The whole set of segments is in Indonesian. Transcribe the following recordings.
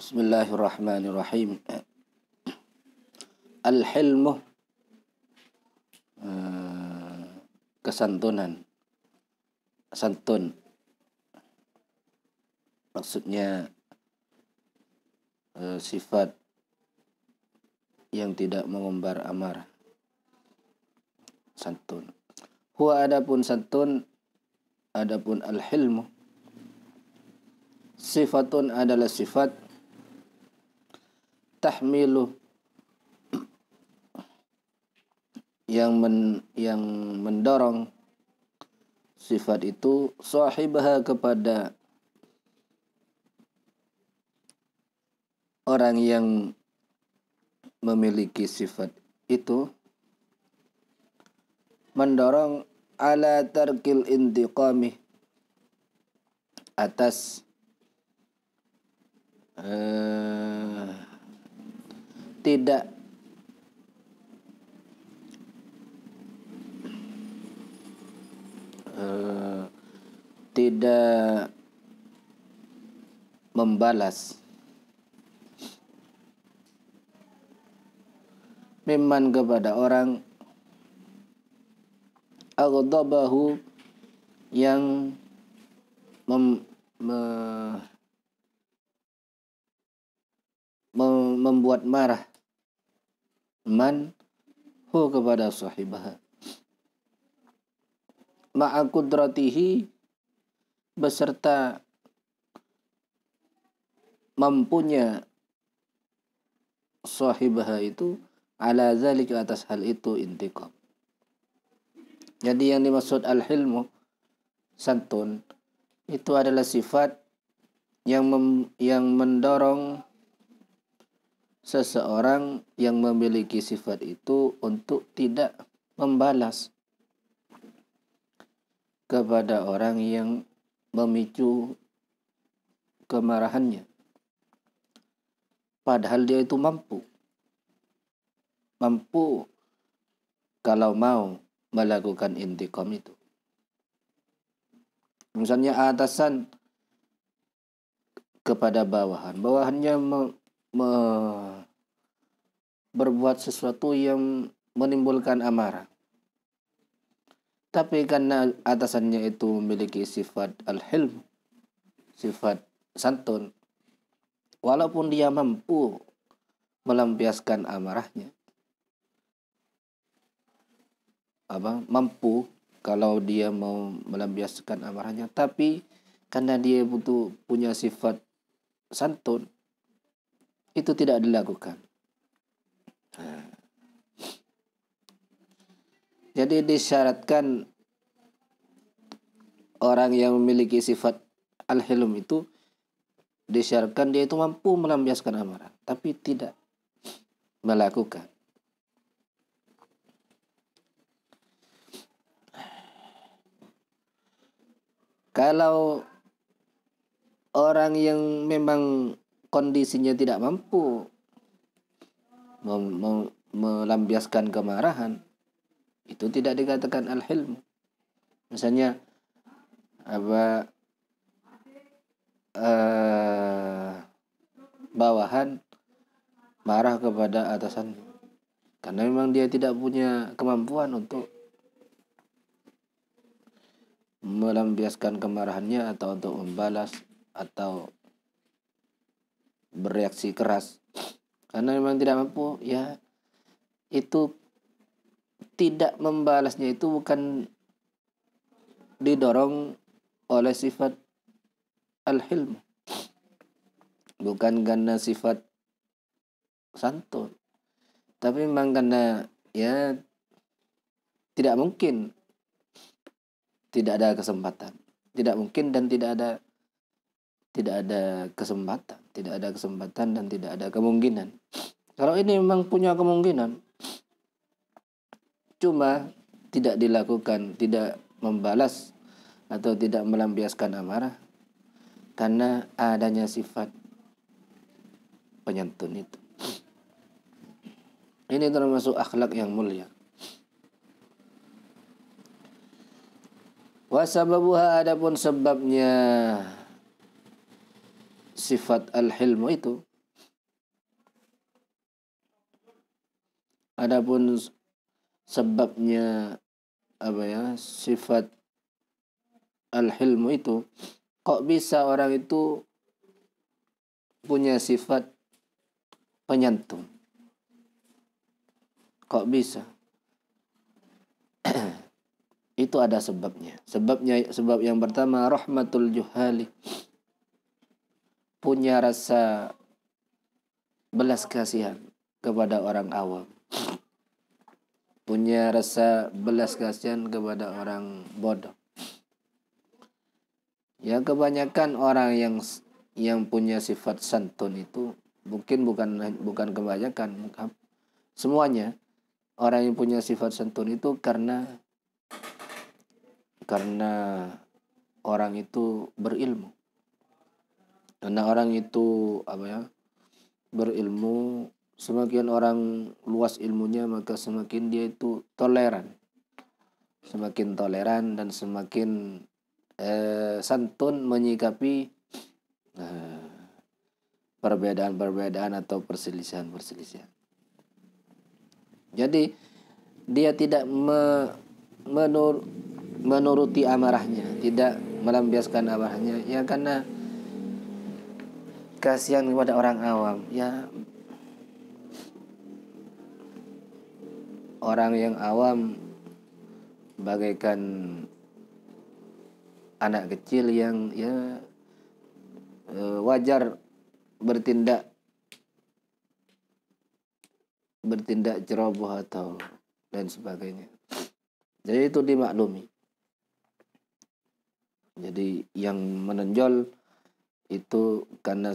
Bismillahirrahmanirrahim eh, Al-Hilmu eh, Kesantunan Santun Maksudnya eh, Sifat yang tidak mengumbar amar santun huwa adapun santun adapun al-hilmu sifatun adalah sifat tahmilu yang men, yang mendorong sifat itu sahibaha kepada orang yang memiliki sifat itu mendorong ala tarkil intiqami atas uh, tidak uh, tidak membalas mimman kepada orang aghdabahu yang mem, me, me, membuat marah man hu kepada sahibah ma'akudratihi beserta mempunyai sahibah itu ala zalik atas hal itu intikom. Jadi yang dimaksud al-hilmu santun itu adalah sifat yang mem, yang mendorong seseorang yang memiliki sifat itu untuk tidak membalas kepada orang yang memicu kemarahannya padahal dia itu mampu mampu kalau mau melakukan intikom itu. Misalnya atasan kepada bawahan, bawahannya me, me, berbuat sesuatu yang menimbulkan amarah. Tapi karena atasannya itu memiliki sifat al-hilm, sifat santun, walaupun dia mampu melampiaskan amarahnya, apa mampu kalau dia mau melampiaskan amarahnya tapi karena dia butuh punya sifat santun itu tidak dilakukan jadi disyaratkan orang yang memiliki sifat al-hilm itu disyaratkan dia itu mampu melampiaskan amarah tapi tidak melakukan Kalau orang yang memang kondisinya tidak mampu mem- melampiaskan kemarahan, itu tidak dikatakan al-hilm. Misalnya apa uh, bawahan marah kepada atasan karena memang dia tidak punya kemampuan untuk melampiaskan kemarahannya atau untuk membalas atau bereaksi keras karena memang tidak mampu ya itu tidak membalasnya itu bukan didorong oleh sifat al-hilm bukan karena sifat santun tapi memang karena ya tidak mungkin tidak ada kesempatan tidak mungkin dan tidak ada tidak ada kesempatan tidak ada kesempatan dan tidak ada kemungkinan kalau ini memang punya kemungkinan cuma tidak dilakukan tidak membalas atau tidak melampiaskan amarah karena adanya sifat penyantun itu ini termasuk akhlak yang mulia Wasababuha adapun sebabnya sifat al-hilmu itu. Adapun sebabnya apa ya sifat al-hilmu itu kok bisa orang itu punya sifat penyantun kok bisa Itu ada sebabnya. Sebabnya sebab yang pertama rahmatul juhali. Punya rasa belas kasihan kepada orang awam. Punya rasa belas kasihan kepada orang bodoh. Ya kebanyakan orang yang yang punya sifat santun itu mungkin bukan bukan kebanyakan semuanya orang yang punya sifat santun itu karena karena orang itu berilmu karena orang itu apa ya berilmu semakin orang luas ilmunya maka semakin dia itu toleran semakin toleran dan semakin eh, santun menyikapi eh, perbedaan-perbedaan atau perselisihan-perselisihan. Jadi dia tidak me, menur, menuruti amarahnya tidak melampiaskan amarahnya ya karena kasihan kepada orang awam ya orang yang awam bagaikan anak kecil yang ya e, wajar bertindak bertindak ceroboh atau dan sebagainya. Jadi itu dimaklumi. Jadi yang menonjol itu karena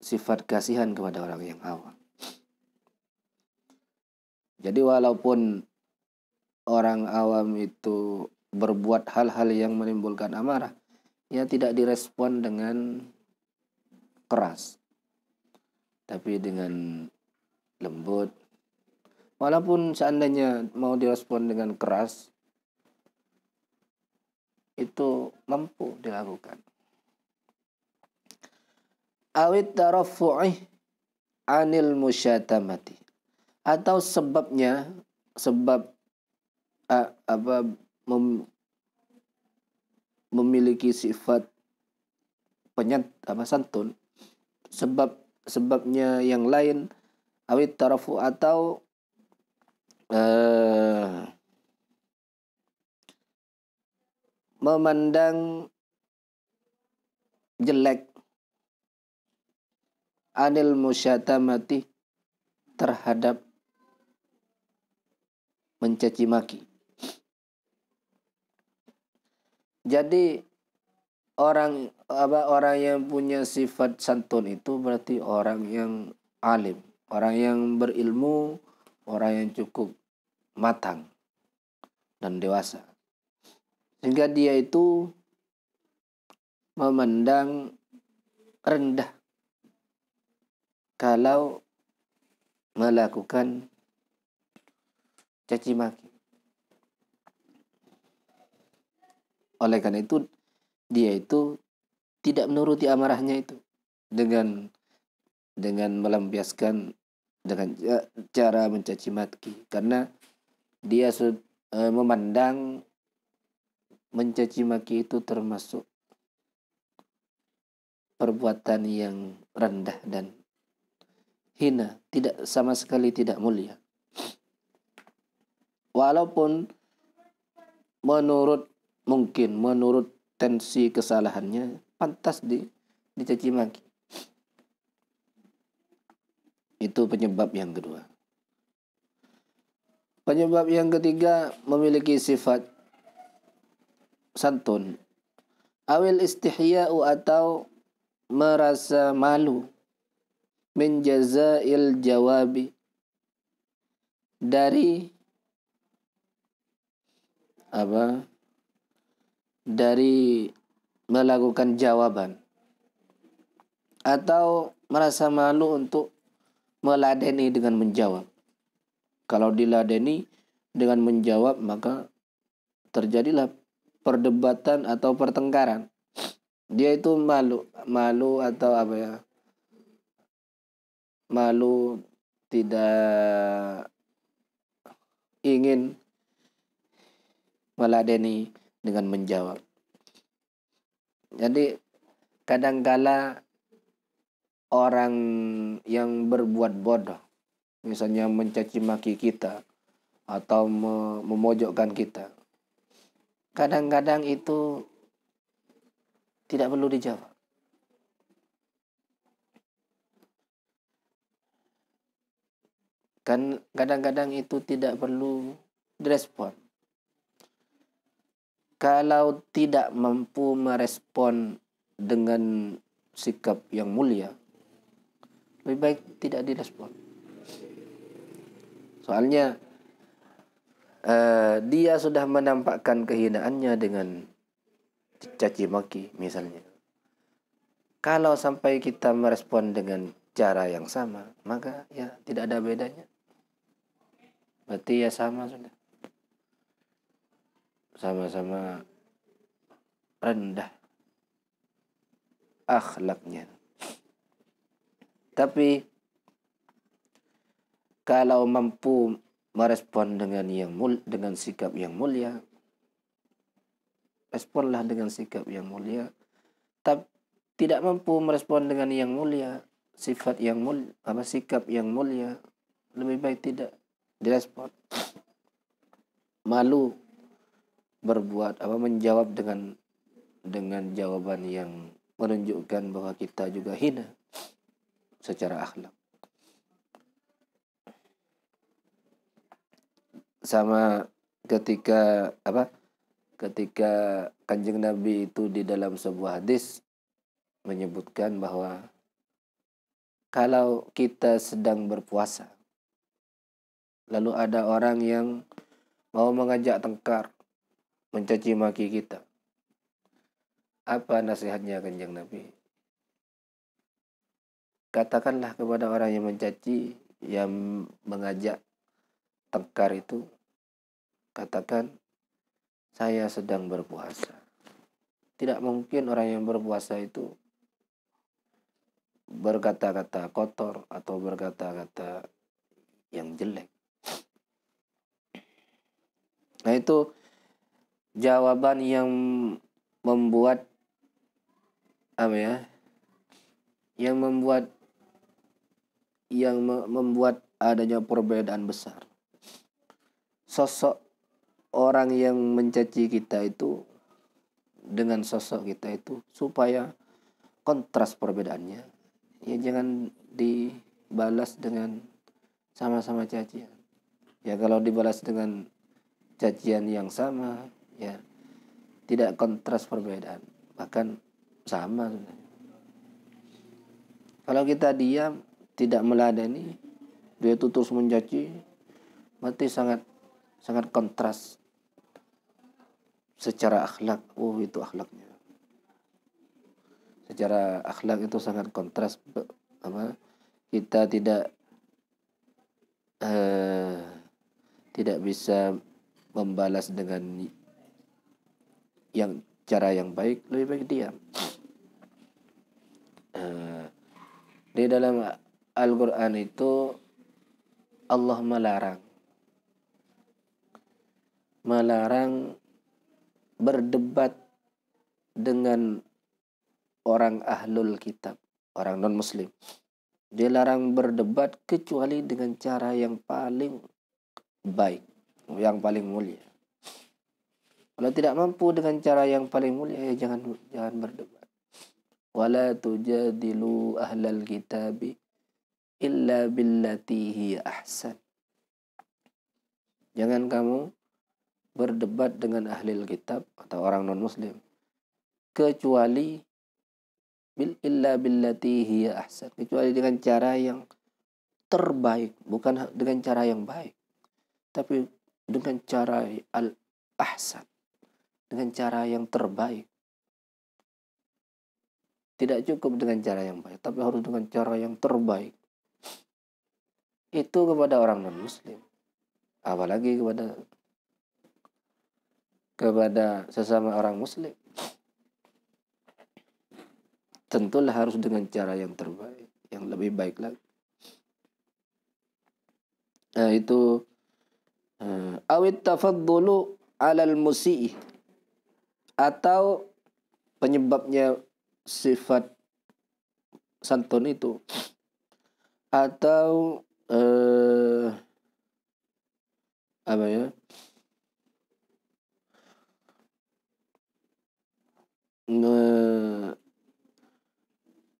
sifat kasihan kepada orang yang awam. Jadi walaupun orang awam itu berbuat hal-hal yang menimbulkan amarah, ya tidak direspon dengan keras. Tapi dengan lembut. Walaupun seandainya mau direspon dengan keras, itu mampu dilakukan. Awit tarafu'i anil musyatamati atau sebabnya sebab uh, apa mem, memiliki sifat penyat apa santun sebab sebabnya yang lain awit tarafu atau eh, uh, memandang jelek anil mati terhadap mencaci maki. Jadi orang apa orang yang punya sifat santun itu berarti orang yang alim, orang yang berilmu, orang yang cukup matang dan dewasa sehingga dia itu memandang rendah kalau melakukan caci maki. Oleh karena itu dia itu tidak menuruti amarahnya itu dengan dengan melampiaskan dengan eh, cara mencaci maki karena dia eh, memandang mencaci maki itu termasuk perbuatan yang rendah dan hina, tidak sama sekali tidak mulia. Walaupun menurut mungkin menurut tensi kesalahannya pantas di dicaci maki. Itu penyebab yang kedua. Penyebab yang ketiga memiliki sifat santun. Awil istihya'u atau merasa malu min il jawabi dari apa dari melakukan jawaban atau merasa malu untuk meladeni dengan menjawab. Kalau diladeni dengan menjawab maka terjadilah perdebatan atau pertengkaran. Dia itu malu, malu atau apa ya? Malu tidak ingin meladeni dengan menjawab. Jadi kadangkala orang yang berbuat bodoh, misalnya mencaci maki kita atau memojokkan kita, kadang-kadang itu tidak perlu dijawab. Kan kadang-kadang itu tidak perlu direspon. Kalau tidak mampu merespon dengan sikap yang mulia, lebih baik tidak direspon. Soalnya Eh, dia sudah menampakkan kehinaannya dengan caci maki misalnya. Kalau sampai kita merespon dengan cara yang sama, maka ya tidak ada bedanya. Berarti ya sama sudah. Sama-sama rendah akhlaknya. Tapi kalau mampu merespon dengan yang mul dengan sikap yang mulia responlah dengan sikap yang mulia tapi tidak mampu merespon dengan yang mulia sifat yang mulia apa sikap yang mulia lebih baik tidak direspon malu berbuat apa menjawab dengan dengan jawaban yang menunjukkan bahwa kita juga hina secara akhlak sama ketika apa ketika kanjeng Nabi itu di dalam sebuah hadis menyebutkan bahwa kalau kita sedang berpuasa lalu ada orang yang mau mengajak tengkar mencaci maki kita apa nasihatnya kanjeng Nabi katakanlah kepada orang yang mencaci yang mengajak Tengkar itu katakan saya sedang berpuasa. Tidak mungkin orang yang berpuasa itu berkata-kata kotor atau berkata-kata yang jelek. Nah itu jawaban yang membuat apa ya? Yang membuat yang membuat adanya perbedaan besar sosok orang yang mencaci kita itu dengan sosok kita itu supaya kontras perbedaannya ya jangan dibalas dengan sama-sama cacian ya kalau dibalas dengan cacian yang sama ya tidak kontras perbedaan bahkan sama kalau kita diam tidak meladeni dia itu terus mencaci mati sangat sangat kontras secara akhlak oh itu akhlaknya secara akhlak itu sangat kontras apa kita tidak eh, tidak bisa membalas dengan yang cara yang baik lebih baik diam eh, di dalam Al-Quran itu Allah melarang melarang berdebat dengan orang ahlul kitab, orang non-muslim. Dilarang berdebat kecuali dengan cara yang paling baik, yang paling mulia. Kalau tidak mampu dengan cara yang paling mulia, ya jangan jangan berdebat. Wala tujadilu ahlal kitabi illa billati ahsan. Jangan kamu berdebat dengan ahli kitab atau orang non muslim kecuali bil illa billati ahsan kecuali dengan cara yang terbaik bukan dengan cara yang baik tapi dengan cara al ahsan dengan cara yang terbaik tidak cukup dengan cara yang baik tapi harus dengan cara yang terbaik itu kepada orang non muslim apalagi kepada kepada sesama orang muslim tentulah harus dengan cara yang terbaik yang lebih baik lagi nah, itu eh, awit tafaddulu alal musii atau penyebabnya sifat santun itu atau eh, apa ya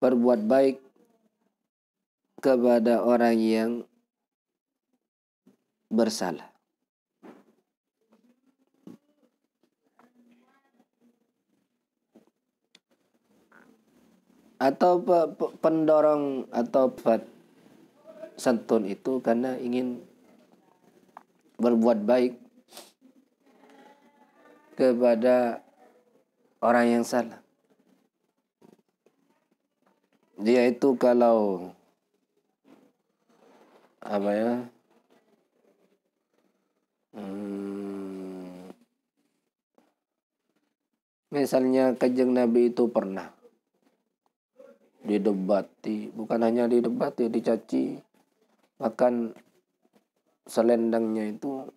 berbuat baik kepada orang yang bersalah. atau pendorong atau santun itu karena ingin berbuat baik kepada orang yang salah. Dia itu kalau apa ya? Hmm, misalnya kejeng Nabi itu pernah didebati, bukan hanya didebati, dicaci, bahkan selendangnya itu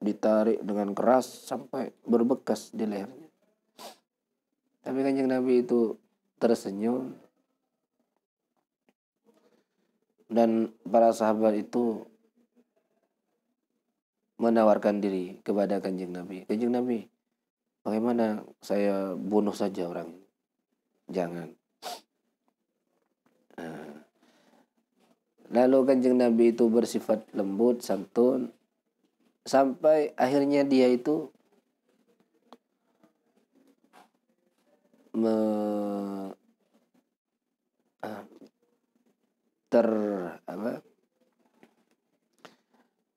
ditarik dengan keras sampai berbekas di lehernya. Tapi kanjeng Nabi itu tersenyum dan para sahabat itu menawarkan diri kepada kanjeng Nabi. Kanjeng Nabi, bagaimana saya bunuh saja orang ini? Jangan. Nah. Lalu kanjeng Nabi itu bersifat lembut, santun, sampai akhirnya dia itu me, ah, ter apa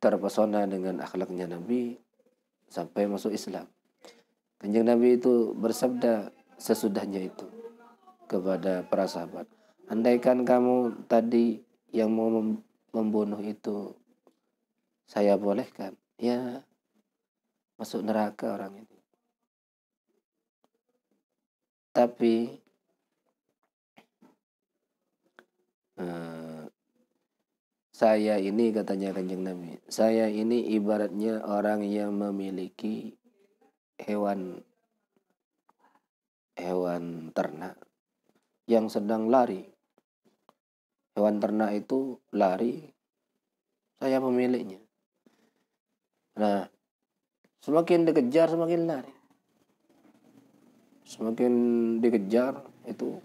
terpesona dengan akhlaknya Nabi sampai masuk Islam. Kanjeng Nabi itu bersabda sesudahnya itu kepada para sahabat. Andaikan kamu tadi yang mau membunuh itu saya bolehkan, ya masuk neraka orang itu tapi uh, saya ini katanya kanjeng Nabi saya ini ibaratnya orang yang memiliki hewan hewan ternak yang sedang lari hewan ternak itu lari saya pemiliknya nah semakin dikejar semakin lari semakin dikejar itu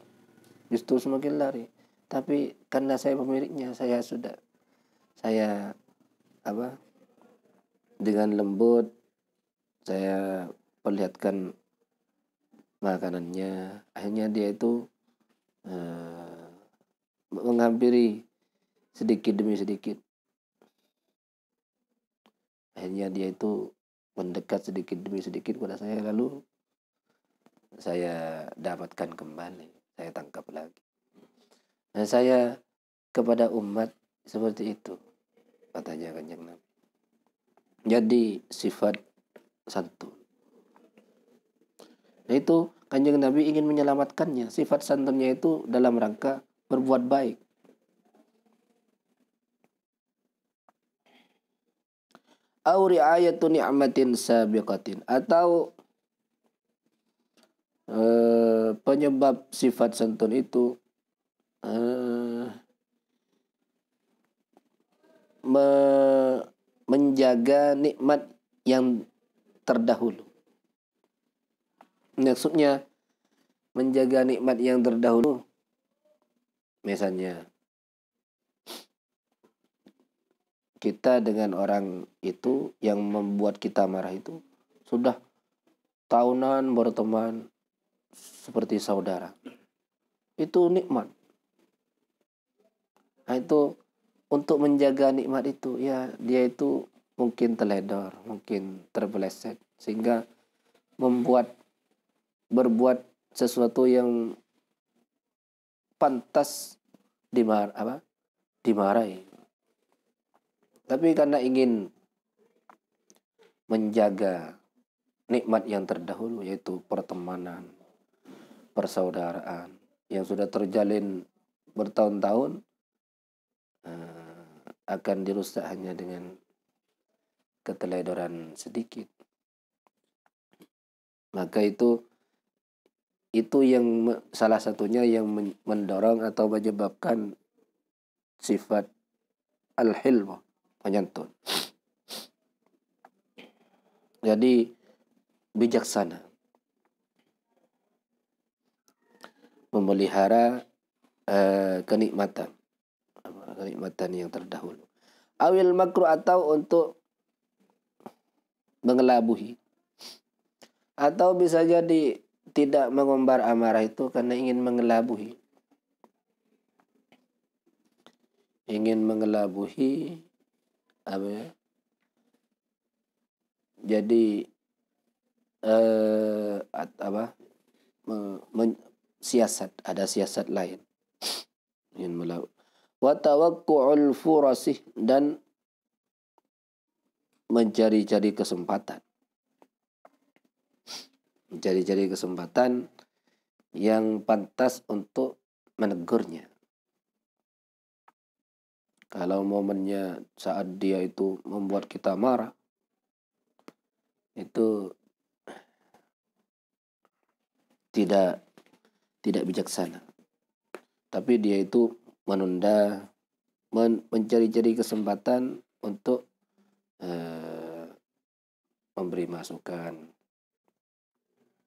justru semakin lari tapi karena saya pemiliknya saya sudah saya apa dengan lembut saya perlihatkan makanannya akhirnya dia itu eh, menghampiri sedikit demi sedikit akhirnya dia itu mendekat sedikit demi sedikit pada saya lalu saya dapatkan kembali, saya tangkap lagi. Dan nah, saya kepada umat seperti itu, katanya kanjeng Nabi. Jadi sifat santun. Nah itu kanjeng Nabi ingin menyelamatkannya. Sifat santunnya itu dalam rangka berbuat baik. Auri ayatun ni'matin sabiqatin atau Eh, penyebab sifat santun itu eh, me, menjaga nikmat yang terdahulu. Maksudnya menjaga nikmat yang terdahulu misalnya kita dengan orang itu yang membuat kita marah itu sudah tahunan berteman seperti saudara. Itu nikmat. Nah, itu untuk menjaga nikmat itu ya dia itu mungkin teledor, mungkin terbeleset sehingga membuat berbuat sesuatu yang pantas dimar apa dimarahi tapi karena ingin menjaga nikmat yang terdahulu yaitu pertemanan persaudaraan yang sudah terjalin bertahun-tahun eh, akan dirusak hanya dengan keteledoran sedikit. Maka itu itu yang salah satunya yang mendorong atau menyebabkan sifat al-hilm penyantun. Jadi bijaksana. memelihara eh, kenikmatan kenikmatan yang terdahulu awil makruh atau untuk mengelabuhi atau bisa jadi tidak mengumbar amarah itu karena ingin mengelabuhi ingin mengelabuhi apa ya jadi eh apa siasat, ada siasat lain. Ingin melakukan. Wa furasih dan mencari-cari kesempatan. Mencari-cari kesempatan yang pantas untuk menegurnya. Kalau momennya saat dia itu membuat kita marah, itu tidak tidak bijaksana. Tapi dia itu menunda, men mencari-cari kesempatan untuk eh, memberi masukan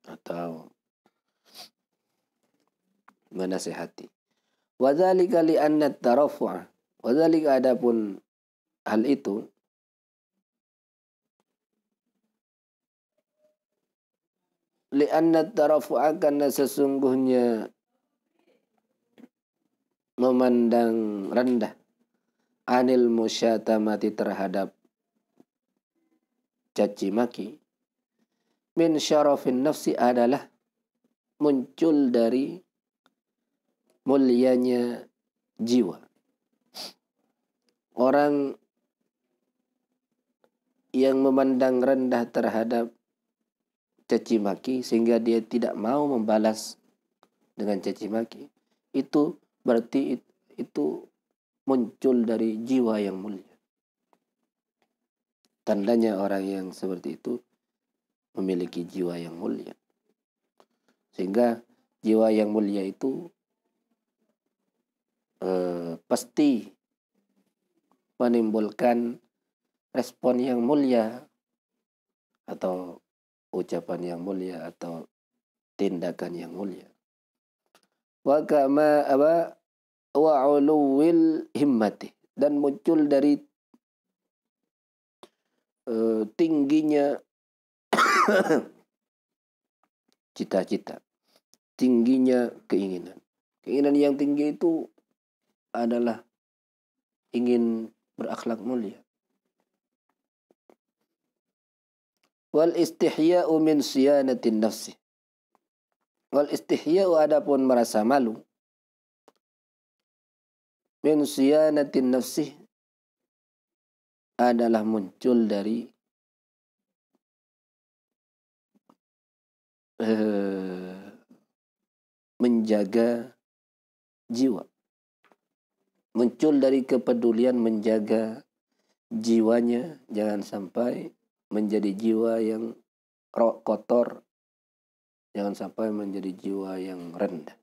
atau menasehati. Wadhalika li'anna tarafu'a. Wadhalika adapun hal itu li'anna tarafu akan sesungguhnya memandang rendah anil musyatamati terhadap caci maki min syarafin nafsi adalah muncul dari mulianya jiwa orang yang memandang rendah terhadap caci maki sehingga dia tidak mau membalas dengan caci maki itu berarti itu muncul dari jiwa yang mulia. Tandanya orang yang seperti itu memiliki jiwa yang mulia. Sehingga jiwa yang mulia itu eh, pasti menimbulkan respon yang mulia atau ucapan yang mulia atau tindakan yang mulia. Wa kama apa wa uluwil himmati dan muncul dari uh, tingginya cita-cita, tingginya keinginan. Keinginan yang tinggi itu adalah ingin berakhlak mulia, wal istihya'u min siyanatin nafsi wal istihya'u adapun merasa malu min siyanatin nafsi adalah muncul dari eh, menjaga jiwa muncul dari kepedulian menjaga jiwanya jangan sampai menjadi jiwa yang kotor jangan sampai menjadi jiwa yang rendah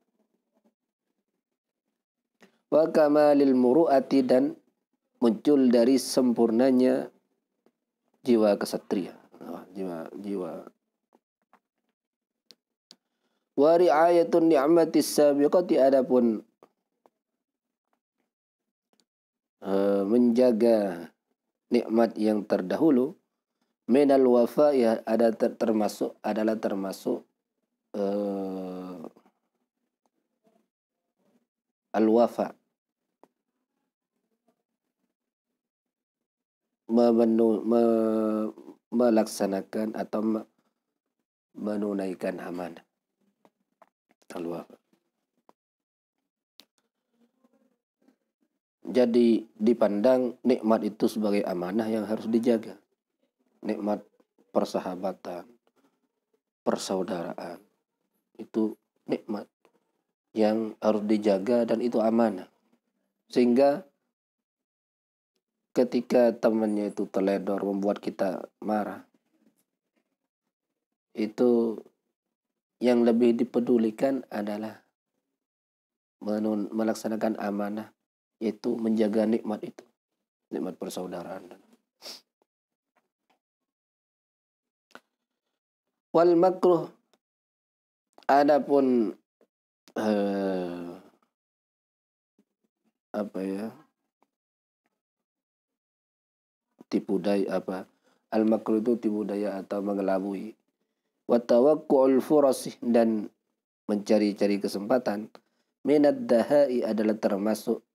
wa kamalil muruati dan muncul dari sempurnanya jiwa kesatria nah, jiwa jiwa wa ri'ayatun ni'matis sabiqati adapun eh, menjaga nikmat yang terdahulu minal wafa ya ada ter, termasuk adalah termasuk uh, eh, al wafa memenu, me, melaksanakan atau menunaikan amanah al wafa jadi dipandang nikmat itu sebagai amanah yang harus dijaga nikmat persahabatan, persaudaraan. Itu nikmat yang harus dijaga dan itu amanah. Sehingga ketika temannya itu teledor membuat kita marah itu yang lebih dipedulikan adalah melaksanakan amanah yaitu menjaga nikmat itu nikmat persaudaraan wal makruh adapun eh, apa ya tipu daya apa al makruh itu tipu daya atau mengelabui tawakkul furasi dan mencari-cari kesempatan minad dahai adalah termasuk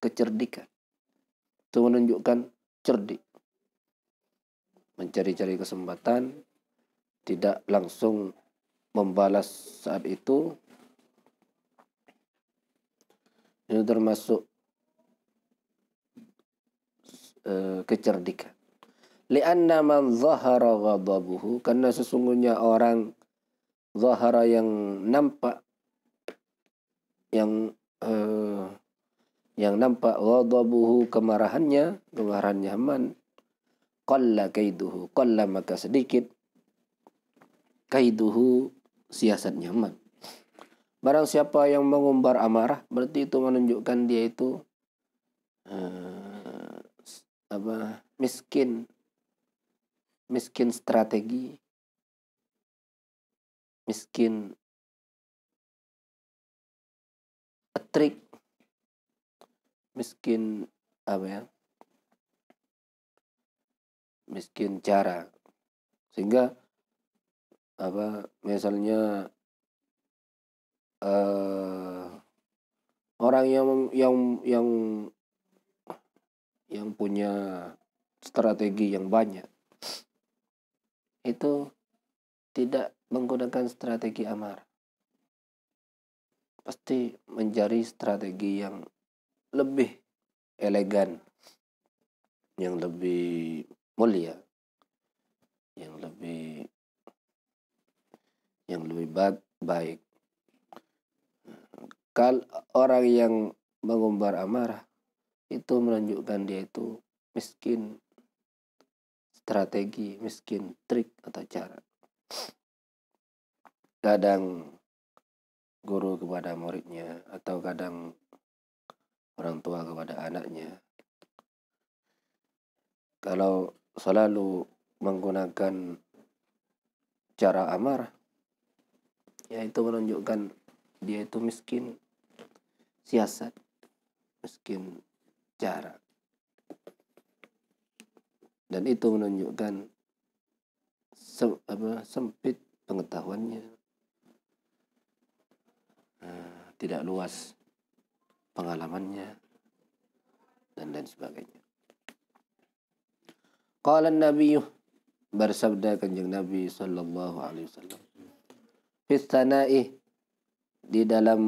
kecerdikan itu menunjukkan cerdik mencari-cari kesempatan tidak langsung membalas saat itu ini termasuk e, kecerdikan lianna man zahara ghadabuhu karena sesungguhnya orang zahara yang nampak yang e, yang nampak ghadabuhu kemarahannya kemarahannya man qalla kaiduhu qalla maka sedikit kaiduhu siasat nyaman. Barang siapa yang mengumbar amarah berarti itu menunjukkan dia itu uh, apa miskin miskin strategi miskin trik miskin apa ya miskin cara sehingga apa misalnya uh, orang yang yang yang yang punya strategi yang banyak itu tidak menggunakan strategi amar pasti mencari strategi yang lebih elegan yang lebih mulia yang lebih yang lebih baik. Kal orang yang mengumbar amarah itu menunjukkan dia itu miskin strategi, miskin trik atau cara. Kadang guru kepada muridnya atau kadang orang tua kepada anaknya. Kalau selalu menggunakan cara amarah, yaitu menunjukkan dia itu miskin siasat miskin cara, dan itu menunjukkan se apa, sempit pengetahuannya nah, tidak luas pengalamannya dan lain sebagainya Qala Nabi bersabda kanjeng Nabi sallallahu alaihi wasallam fitanaih di dalam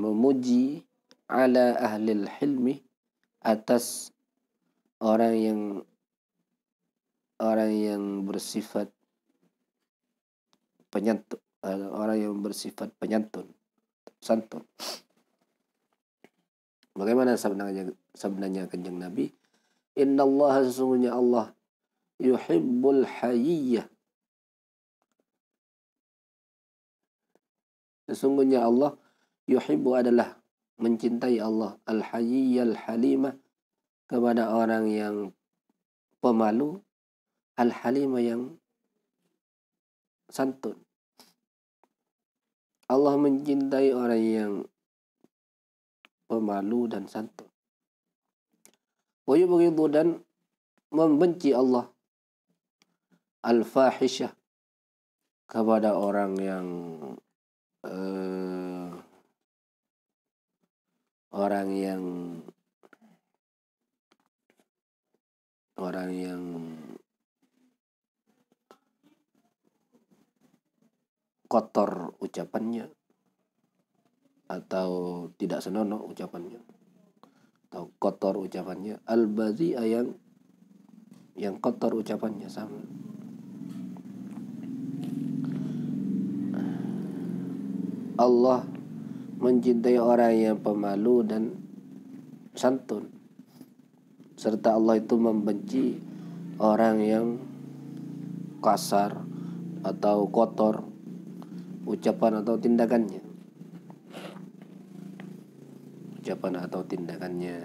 memuji ala ahlil hilmi atas orang yang orang yang bersifat penyantun eh, orang yang bersifat penyantun santun bagaimana sebenarnya sebenarnya kanjeng nabi innallaha sesungguhnya Allah yuhibbul hayyah Sesungguhnya Allah yuhibbu adalah mencintai Allah al-hayyal halimah kepada orang yang pemalu al-halimah yang santun. Allah mencintai orang yang pemalu dan santun. Wa yubghidu dan membenci Allah al-fahisyah kepada orang yang eh, orang yang orang yang kotor ucapannya atau tidak senonoh ucapannya atau kotor ucapannya al bazi yang yang kotor ucapannya sama Allah mencintai orang yang pemalu dan santun serta Allah itu membenci orang yang kasar atau kotor ucapan atau tindakannya ucapan atau tindakannya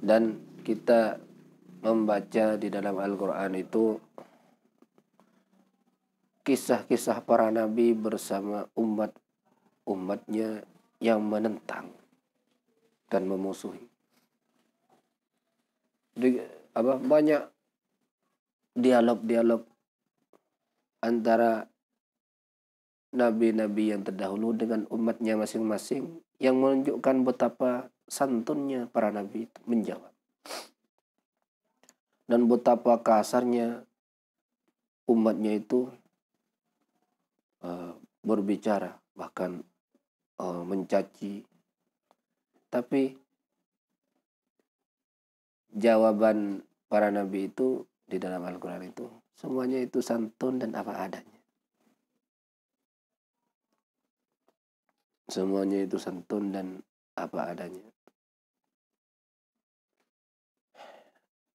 dan kita membaca di dalam Al-Qur'an itu kisah-kisah para nabi bersama umat umatnya yang menentang dan memusuhi. Di, apa banyak dialog-dialog antara nabi-nabi yang terdahulu dengan umatnya masing-masing yang menunjukkan betapa santunnya para nabi itu menjawab dan betapa kasarnya umatnya itu Eh, berbicara bahkan eh, mencaci tapi jawaban para nabi itu di dalam Al-Quran itu semuanya itu santun dan apa adanya semuanya itu santun dan apa adanya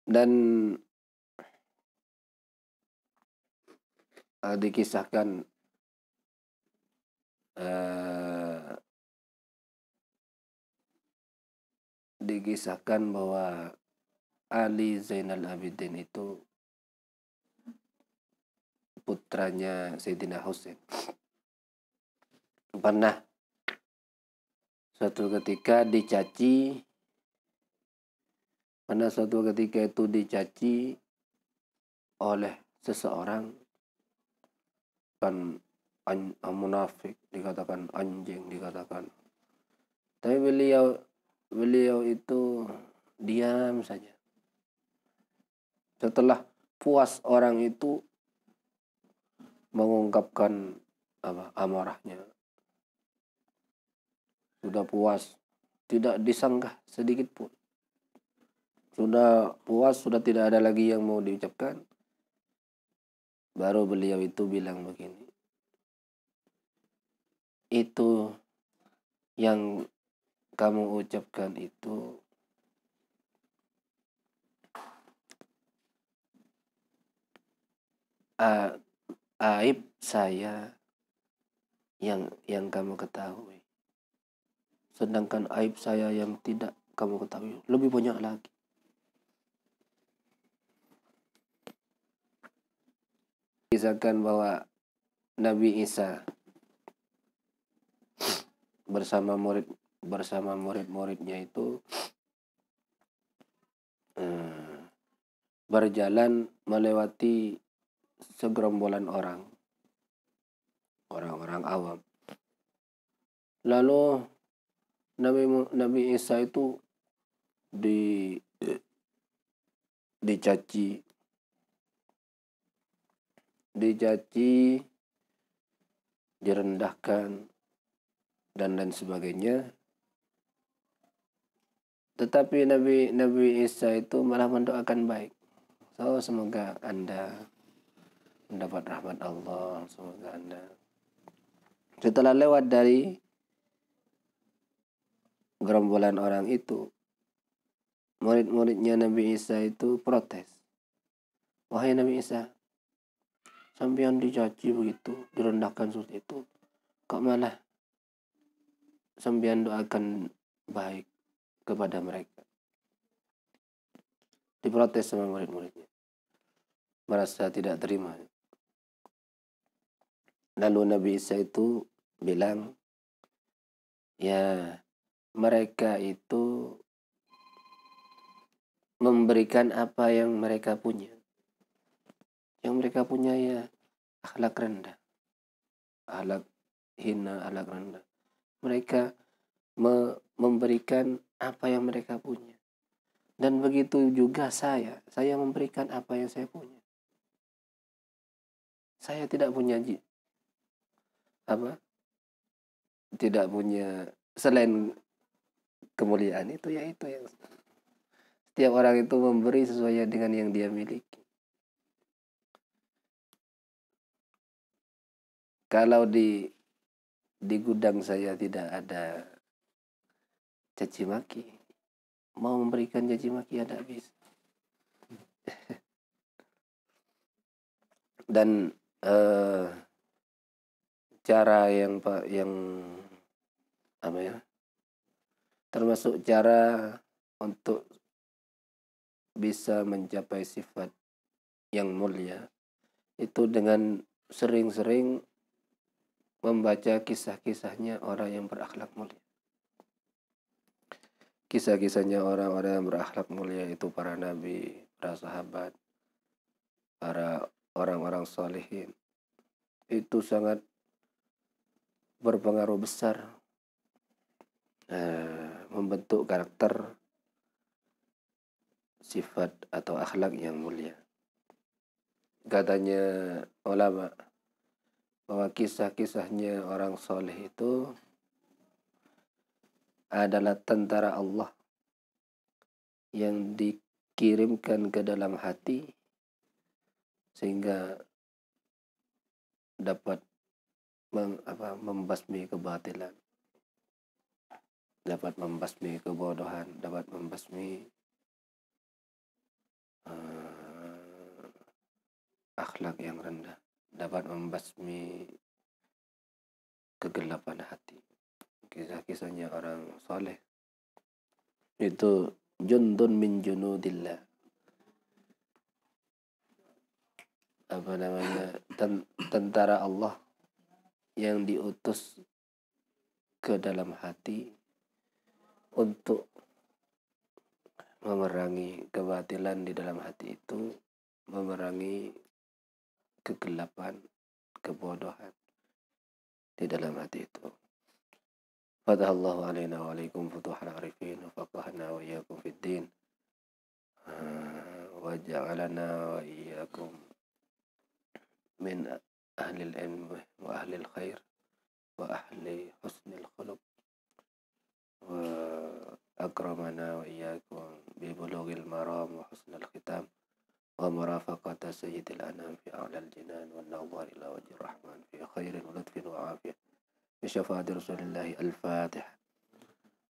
dan eh, dikisahkan dikisahkan eh, digisahkan bahwa Ali Zainal Abidin itu putranya Sayyidina Husain pernah suatu ketika dicaci pernah suatu ketika itu dicaci oleh seseorang kan munafik dikatakan anjing dikatakan tapi beliau beliau itu diam saja setelah puas orang itu mengungkapkan apa amarahnya sudah puas tidak disanggah sedikit pun sudah puas sudah tidak ada lagi yang mau diucapkan baru beliau itu bilang begini itu yang kamu ucapkan itu a, aib saya yang yang kamu ketahui sedangkan aib saya yang tidak kamu ketahui lebih banyak lagi kisahkan bahwa Nabi Isa bersama murid bersama murid-muridnya itu hmm, berjalan melewati segerombolan orang orang-orang awam lalu Nabi Nabi Isa itu di dicaci dicaci direndahkan dan dan sebagainya tetapi Nabi Nabi Isa itu malah mendoakan baik so semoga anda mendapat rahmat Allah semoga anda setelah lewat dari gerombolan orang itu murid-muridnya Nabi Isa itu protes wahai Nabi Isa sampean dicaci begitu direndahkan seperti itu kok malah sambian doakan baik kepada mereka diprotes sama murid-muridnya merasa tidak terima lalu Nabi Isa itu bilang ya mereka itu memberikan apa yang mereka punya. Yang mereka punya ya akhlak rendah. Akhlak hina, akhlak rendah mereka me memberikan apa yang mereka punya. Dan begitu juga saya, saya memberikan apa yang saya punya. Saya tidak punya apa? Tidak punya selain kemuliaan itu yaitu yang setiap orang itu memberi sesuai dengan yang dia miliki. Kalau di di gudang saya tidak ada caci maki mau memberikan caci maki ada habis dan uh, cara yang pak yang apa ya termasuk cara untuk bisa mencapai sifat yang mulia itu dengan sering-sering membaca kisah-kisahnya orang yang berakhlak mulia. Kisah-kisahnya orang-orang yang berakhlak mulia itu para nabi, para sahabat, para orang-orang solehin. Itu sangat berpengaruh besar eh, membentuk karakter sifat atau akhlak yang mulia. Katanya ulama, bahwa kisah-kisahnya orang soleh itu adalah tentara Allah yang dikirimkan ke dalam hati sehingga dapat meng apa, membasmi kebatilan dapat membasmi kebodohan dapat membasmi uh, akhlak yang rendah dapat membasmi kegelapan hati. Kisah-kisahnya orang soleh itu jundun min junudillah apa namanya tentara Allah yang diutus ke dalam hati untuk memerangi kebatilan di dalam hati itu memerangi kegelapan, kebodohan di dalam hati itu. فتح الله علينا وعليكم فتوح العارفين وفقهنا وإياكم في الدين وجعلنا وإياكم من أهل العلم وأهل الخير وأهل حسن الخلق وأكرمنا وإياكم ببلوغ المرام وحسن الختام ومرافقة سيد الأنام في أعلى الجنان والنظر إلى وجه الرحمن في خير ولطف وعافية بشفاعة رسول الله الفاتح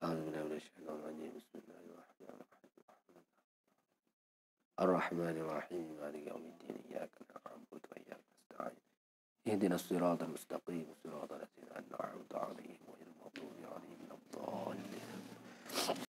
أعوذ بالله من الشيطان الرجيم بسم الله الرحمن الرحيم الرحمن الرحيم مالك يوم الدين إياك نعبد وإياك نستعين اهدنا الصراط المستقيم صراط الذين أنعمت عليهم غير المغضوب عليهم ولا الضالين